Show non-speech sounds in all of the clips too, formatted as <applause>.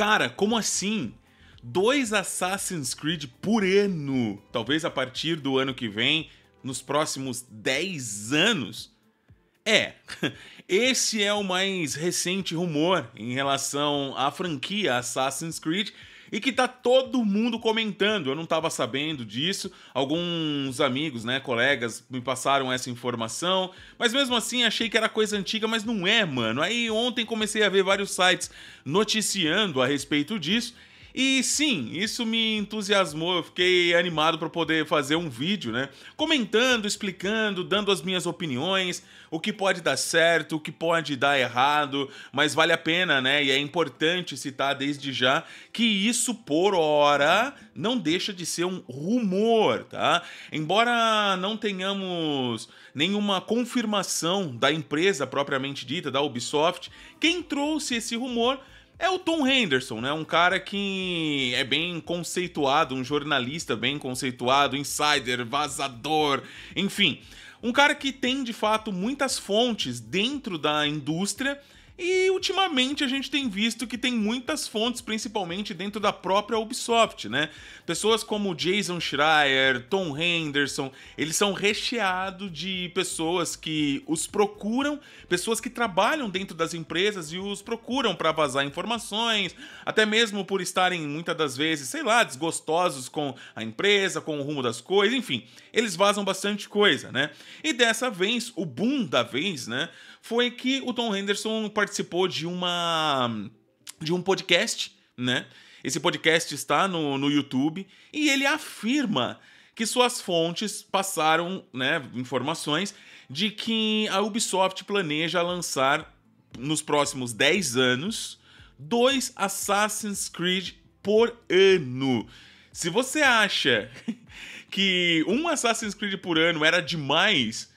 Cara, como assim? Dois Assassin's Creed por ano. Talvez a partir do ano que vem, nos próximos 10 anos. É, <laughs> esse é o mais recente rumor em relação à franquia Assassin's Creed, e que tá todo mundo comentando. Eu não estava sabendo disso. Alguns amigos, né, colegas me passaram essa informação, mas mesmo assim achei que era coisa antiga, mas não é, mano. Aí ontem comecei a ver vários sites noticiando a respeito disso e sim, isso me entusiasmou, eu fiquei animado para poder fazer um vídeo, né? Comentando, explicando, dando as minhas opiniões, o que pode dar certo, o que pode dar errado, mas vale a pena, né? E é importante citar desde já que isso por hora não deixa de ser um rumor, tá? Embora não tenhamos nenhuma confirmação da empresa propriamente dita, da Ubisoft, quem trouxe esse rumor é o Tom Henderson, né? Um cara que é bem conceituado, um jornalista bem conceituado, insider, vazador, enfim. Um cara que tem de fato muitas fontes dentro da indústria e ultimamente a gente tem visto que tem muitas fontes, principalmente dentro da própria Ubisoft, né? Pessoas como Jason Schreier, Tom Henderson, eles são recheados de pessoas que os procuram, pessoas que trabalham dentro das empresas e os procuram para vazar informações, até mesmo por estarem muitas das vezes, sei lá, desgostosos com a empresa, com o rumo das coisas, enfim, eles vazam bastante coisa, né? E dessa vez, o boom da vez, né? foi que o Tom Henderson participou de uma de um podcast, né? Esse podcast está no, no YouTube e ele afirma que suas fontes passaram né, informações de que a Ubisoft planeja lançar nos próximos 10 anos dois Assassin's Creed por ano. Se você acha <laughs> que um Assassin's Creed por ano era demais,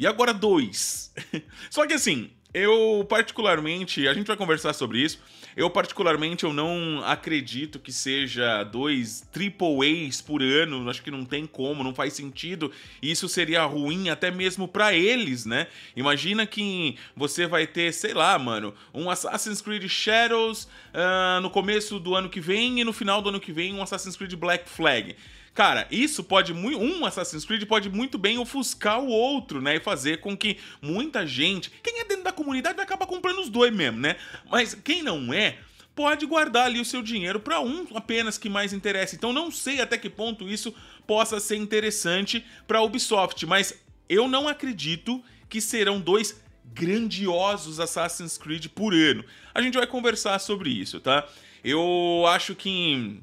e agora dois. <laughs> Só que assim, eu particularmente, a gente vai conversar sobre isso. Eu particularmente eu não acredito que seja dois triple A's por ano, acho que não tem como, não faz sentido. Isso seria ruim até mesmo para eles, né? Imagina que você vai ter, sei lá, mano, um Assassin's Creed Shadows uh, no começo do ano que vem e no final do ano que vem um Assassin's Creed Black Flag. Cara, isso pode muito. Um Assassin's Creed pode muito bem ofuscar o outro, né? E fazer com que muita gente. Quem é dentro da comunidade acaba comprando os dois mesmo, né? Mas quem não é pode guardar ali o seu dinheiro para um apenas que mais interessa. Então não sei até que ponto isso possa ser interessante para a Ubisoft, mas eu não acredito que serão dois grandiosos Assassin's Creed por ano. A gente vai conversar sobre isso, tá? Eu acho que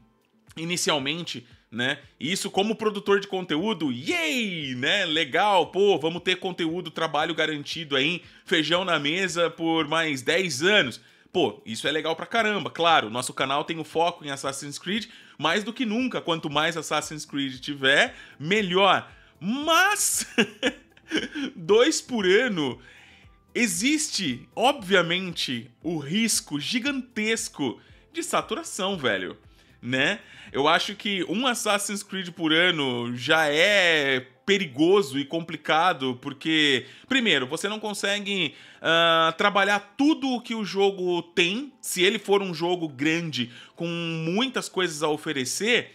inicialmente né? E isso como produtor de conteúdo, yay, né? Legal, pô, vamos ter conteúdo, trabalho garantido aí, feijão na mesa por mais 10 anos. Pô, isso é legal pra caramba. Claro, nosso canal tem o um foco em Assassin's Creed, mais do que nunca, quanto mais Assassin's Creed tiver, melhor. Mas <laughs> dois por ano existe, obviamente, o risco gigantesco de saturação, velho né? Eu acho que um Assassin's Creed por ano já é perigoso e complicado, porque, primeiro, você não consegue uh, trabalhar tudo o que o jogo tem, se ele for um jogo grande com muitas coisas a oferecer.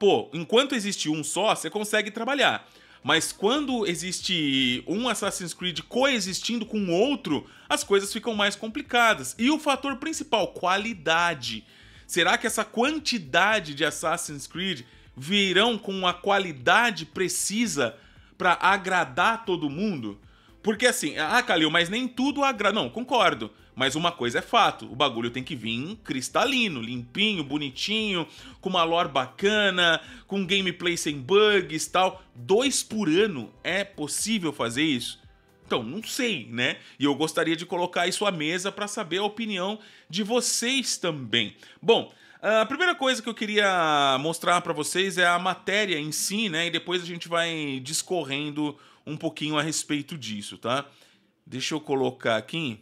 Pô, enquanto existe um só, você consegue trabalhar. Mas quando existe um Assassin's Creed coexistindo com outro, as coisas ficam mais complicadas. E o fator principal, qualidade. Será que essa quantidade de Assassin's Creed virão com a qualidade precisa para agradar todo mundo? Porque assim, ah, Calil, mas nem tudo agrada. Não, concordo. Mas uma coisa é fato: o bagulho tem que vir cristalino, limpinho, bonitinho, com uma lore bacana, com gameplay sem bugs tal. Dois por ano é possível fazer isso? Então, não sei, né? E eu gostaria de colocar isso à mesa para saber a opinião de vocês também. Bom, a primeira coisa que eu queria mostrar para vocês é a matéria em si, né? E depois a gente vai discorrendo um pouquinho a respeito disso, tá? Deixa eu colocar aqui.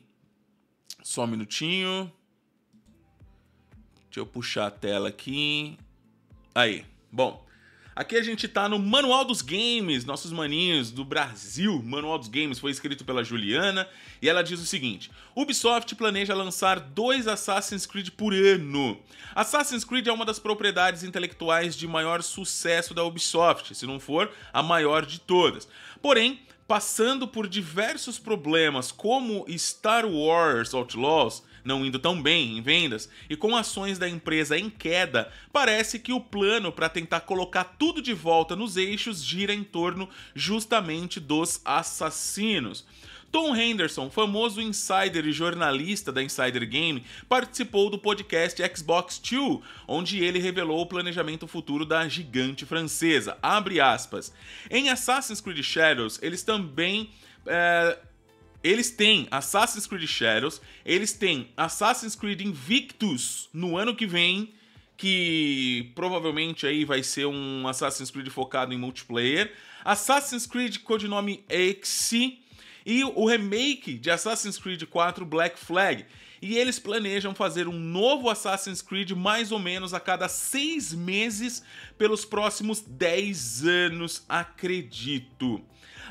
Só um minutinho. Deixa eu puxar a tela aqui. Aí. Bom, Aqui a gente tá no Manual dos Games, nossos maninhos do Brasil. Manual dos Games foi escrito pela Juliana e ela diz o seguinte: Ubisoft planeja lançar dois Assassin's Creed por ano. Assassin's Creed é uma das propriedades intelectuais de maior sucesso da Ubisoft, se não for a maior de todas. Porém, passando por diversos problemas como Star Wars Outlaws, não indo tão bem em vendas e com ações da empresa em queda, parece que o plano para tentar colocar tudo de volta nos eixos gira em torno justamente dos assassinos. Tom Henderson, famoso insider e jornalista da Insider Game, participou do podcast Xbox 2, onde ele revelou o planejamento futuro da gigante francesa. Abre aspas. Em Assassin's Creed Shadows, eles também é, eles têm Assassin's Creed Shadows, eles têm Assassin's Creed Invictus no ano que vem, que provavelmente aí vai ser um Assassin's Creed focado em multiplayer, Assassin's Creed codinome Exe e o remake de Assassin's Creed 4 Black Flag e eles planejam fazer um novo Assassin's Creed mais ou menos a cada seis meses pelos próximos 10 anos, acredito.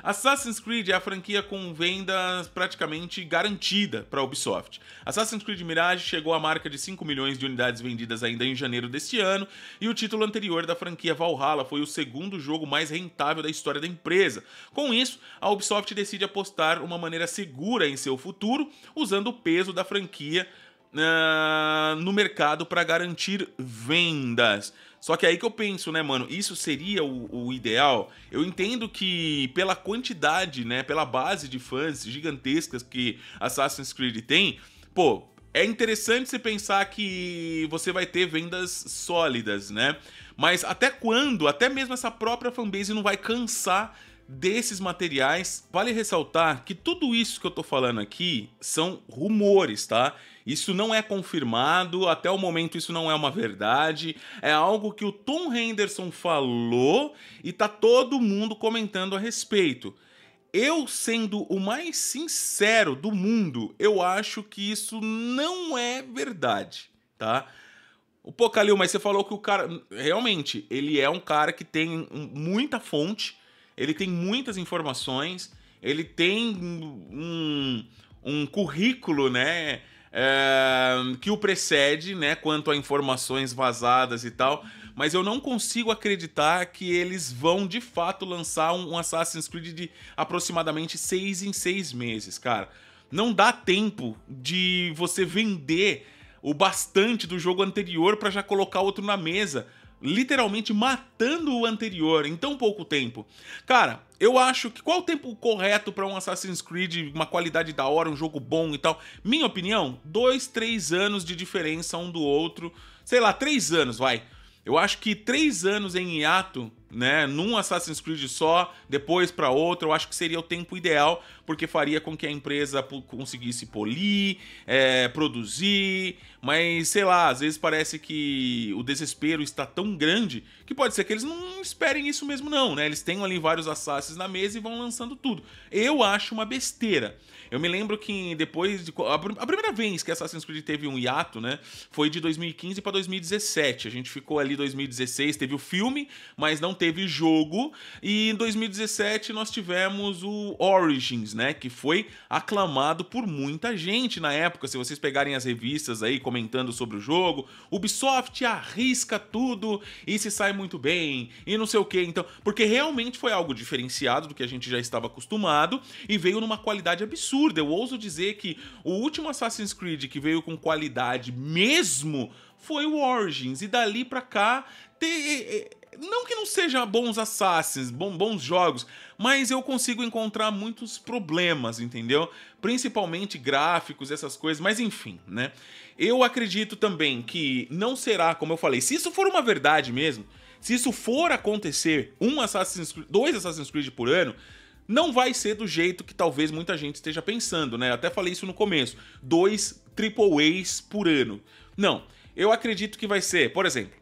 Assassin's Creed é a franquia com venda praticamente garantida para a Ubisoft. Assassin's Creed Mirage chegou à marca de 5 milhões de unidades vendidas ainda em janeiro deste ano, e o título anterior da franquia Valhalla foi o segundo jogo mais rentável da história da empresa. Com isso, a Ubisoft decide apostar uma maneira segura em seu futuro, usando o peso da franquia franquia uh, no mercado para garantir vendas. Só que aí que eu penso, né, mano? Isso seria o, o, ideal? Eu entendo que pela quantidade, né, pela base de fãs gigantescas que Assassin's Creed tem, pô, é interessante você pensar que você vai ter vendas sólidas, né? Mas até quando? Até mesmo essa própria fanbase não vai cansar desses materiais. Vale ressaltar que tudo isso que eu tô falando aqui são rumores, tá? Isso não é confirmado, até o momento isso não é uma verdade. É algo que o Tom Henderson falou e tá todo mundo comentando a respeito. Eu sendo o mais sincero do mundo, eu acho que isso não é verdade, tá? O Pocalil, mas você falou que o cara. Realmente, ele é um cara que tem muita fonte ele tem muitas informações, ele tem um, um currículo, né? É, que o precede, né, quanto a informações vazadas e tal, mas eu não consigo acreditar que eles vão de fato lançar um, um Assassin's Creed de aproximadamente seis em seis meses, cara. Não dá tempo de você vender o bastante do jogo anterior para já colocar outro na mesa literalmente matando o anterior em tão pouco tempo. Cara, eu acho que qual o tempo correto para um Assassin's Creed, uma qualidade da hora, um jogo bom e tal? Minha opinião, dois, três anos de diferença um do outro. Sei lá, três anos, vai. Eu acho que três anos em hiato né, num Assassin's Creed só, depois para outro, eu acho que seria o tempo ideal, porque faria com que a empresa conseguisse polir, é, produzir, mas sei lá, às vezes parece que o desespero está tão grande que pode ser que eles não esperem isso mesmo, não, né? Eles tenham ali vários assassins na mesa e vão lançando tudo. Eu acho uma besteira. Eu me lembro que depois de. A primeira vez que Assassin's Creed teve um hiato, né? Foi de 2015 para 2017. A gente ficou ali 2016, teve o filme, mas não teve jogo. E em 2017 nós tivemos o Origins, né? Que foi aclamado por muita gente na época. Se vocês pegarem as revistas aí comentando sobre o jogo, Ubisoft arrisca tudo e se sai muito bem e não sei o que. Então, porque realmente foi algo diferenciado do que a gente já estava acostumado e veio numa qualidade absurda. Eu ouso dizer que o último Assassin's Creed que veio com qualidade mesmo foi o Origins. E dali pra cá, te, não que não sejam bons assassins, bons jogos, mas eu consigo encontrar muitos problemas, entendeu? Principalmente gráficos, essas coisas, mas enfim, né? Eu acredito também que não será, como eu falei, se isso for uma verdade mesmo, se isso for acontecer, um Assassin's Creed, dois Assassin's Creed por ano, não vai ser do jeito que talvez muita gente esteja pensando, né? Eu até falei isso no começo. Dois triple A's por ano. Não, eu acredito que vai ser, por exemplo,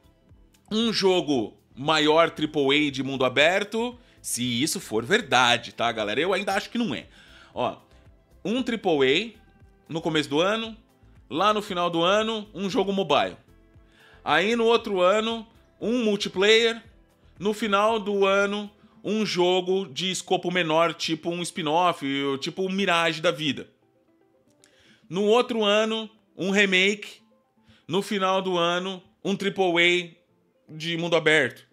um jogo maior AAA de mundo aberto, se isso for verdade, tá, galera? Eu ainda acho que não é. Ó, um AAA no começo do ano, lá no final do ano, um jogo mobile. Aí no outro ano, um multiplayer. No final do ano, um jogo de escopo menor, tipo um spin-off, tipo um Mirage da vida. No outro ano, um remake. No final do ano, um AAA de mundo aberto.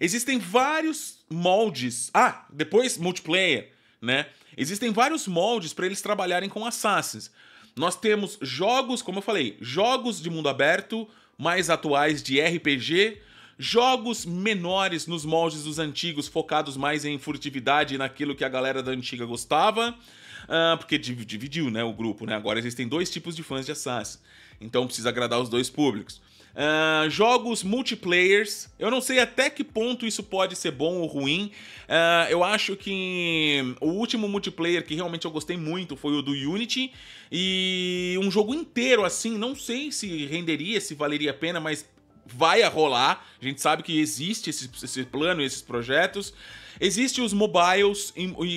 Existem vários moldes. Ah, depois multiplayer, né? Existem vários moldes para eles trabalharem com Assassins. Nós temos jogos, como eu falei, jogos de mundo aberto, mais atuais de RPG, jogos menores nos moldes dos antigos, focados mais em furtividade e naquilo que a galera da antiga gostava. Uh, porque dividiu né, o grupo, né? Agora existem dois tipos de fãs de Assassin. Então precisa agradar os dois públicos. Uh, jogos multiplayers, eu não sei até que ponto isso pode ser bom ou ruim. Uh, eu acho que o último multiplayer que realmente eu gostei muito foi o do Unity. E um jogo inteiro assim, não sei se renderia, se valeria a pena, mas vai a rolar. A gente sabe que existe esse, esse plano e esses projetos. Existe os mobiles,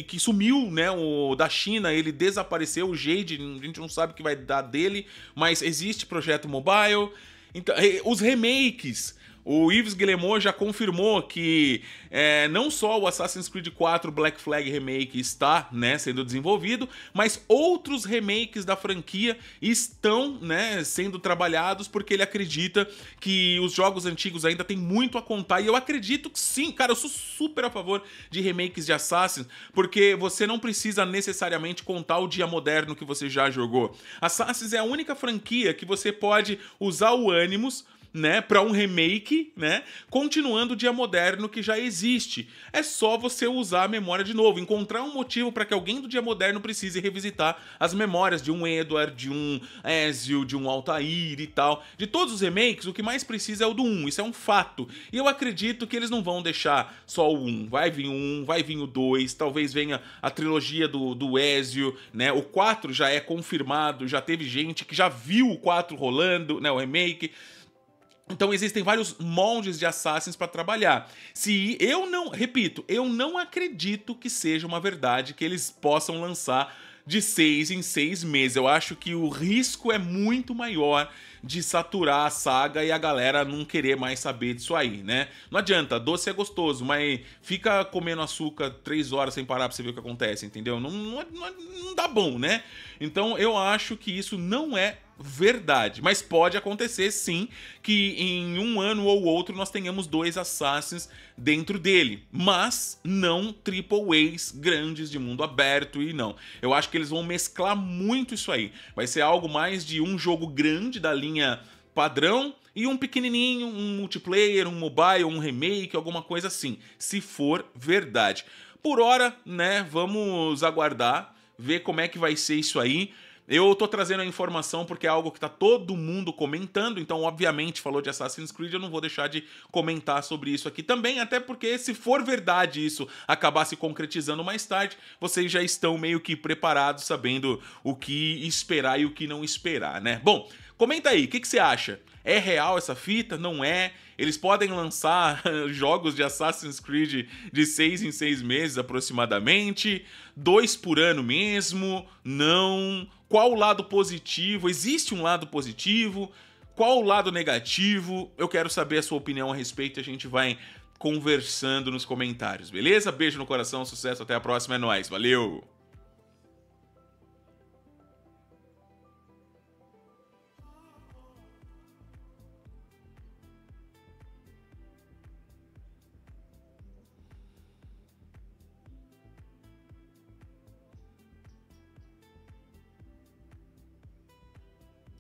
que sumiu, né? O da China, ele desapareceu, o Jade, a gente não sabe o que vai dar dele, mas existe projeto mobile. Então, eh, os remakes o Yves Guillemot já confirmou que é, não só o Assassin's Creed 4 Black Flag Remake está né, sendo desenvolvido, mas outros remakes da franquia estão né, sendo trabalhados porque ele acredita que os jogos antigos ainda têm muito a contar. E eu acredito que sim, cara, eu sou super a favor de remakes de Assassin's, porque você não precisa necessariamente contar o dia moderno que você já jogou. Assassin's é a única franquia que você pode usar o Animus né, para um remake, né, continuando o dia moderno que já existe. É só você usar a memória de novo, encontrar um motivo para que alguém do dia moderno precise revisitar as memórias de um Edward, de um Ezio, de um Altair e tal. De todos os remakes, o que mais precisa é o do 1, isso é um fato. E eu acredito que eles não vão deixar só o 1, vai vir o 1, vai vir o 2, talvez venha a trilogia do, do Ezio, né, o 4 já é confirmado, já teve gente que já viu o 4 rolando, né, o remake... Então existem vários moldes de assassins para trabalhar. Se eu não, repito, eu não acredito que seja uma verdade que eles possam lançar de seis em seis meses. Eu acho que o risco é muito maior de saturar a saga e a galera não querer mais saber disso aí, né? Não adianta, doce é gostoso, mas fica comendo açúcar três horas sem parar pra você ver o que acontece, entendeu? Não, não, não, não dá bom, né? Então eu acho que isso não é verdade. Mas pode acontecer sim que em um ano ou outro nós tenhamos dois Assassins dentro dele, mas não triple A's grandes de mundo aberto e não. Eu acho que eles vão mesclar muito isso aí. Vai ser algo mais de um jogo grande da linha padrão e um pequenininho, um multiplayer, um mobile, um remake, alguma coisa assim, se for verdade. Por hora, né, vamos aguardar, ver como é que vai ser isso aí. Eu tô trazendo a informação porque é algo que tá todo mundo comentando, então, obviamente, falou de Assassin's Creed, eu não vou deixar de comentar sobre isso aqui também, até porque se for verdade isso acabar se concretizando mais tarde, vocês já estão meio que preparados, sabendo o que esperar e o que não esperar, né? Bom, comenta aí, o que, que você acha? É real essa fita? Não é? Eles podem lançar <laughs> jogos de Assassin's Creed de seis em seis meses aproximadamente? Dois por ano mesmo? Não? Qual o lado positivo? Existe um lado positivo? Qual o lado negativo? Eu quero saber a sua opinião a respeito e a gente vai conversando nos comentários, beleza? Beijo no coração, sucesso, até a próxima, é nóis, valeu!